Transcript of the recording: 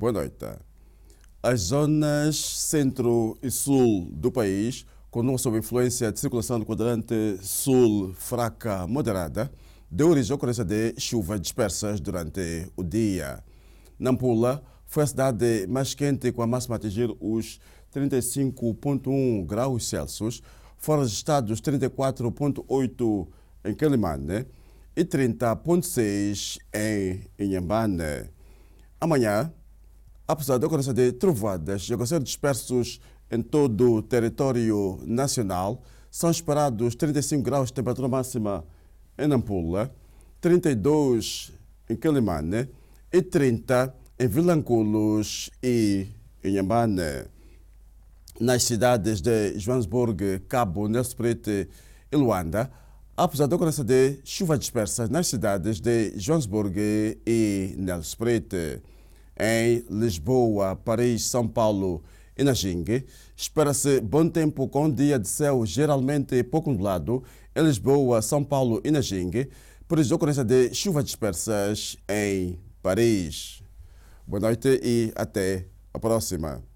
Boa noite. Tá? As zonas centro e sul do país, continuam sob influência de circulação do quadrante sul fraca moderada, deu origem à ocorrência de chuvas dispersas durante o dia. Nampula foi a cidade mais quente, com a máxima a atingir os 35,1 graus Celsius, foram registrados 34,8 em Quelimane e 30,6 em Inhambane. Amanhã, Apesar da ocorrência de trovoadas e aguaceiros dispersos em todo o território nacional, são esperados 35 graus de temperatura máxima em Nampula, 32 em Quelimane e 30 em Vilanculos e em Yambane. Nas cidades de Joanesburgo, Cabo, Nelsprete e Luanda, apesar da ocorrência de chuva dispersa nas cidades de Joanesburgo e Nelsprete em Lisboa, Paris, São Paulo e Najing. Espera-se bom tempo com dia de céu geralmente pouco nublado em Lisboa, São Paulo e Najing, por ocorrência de chuvas dispersas em Paris. Boa noite e até a próxima.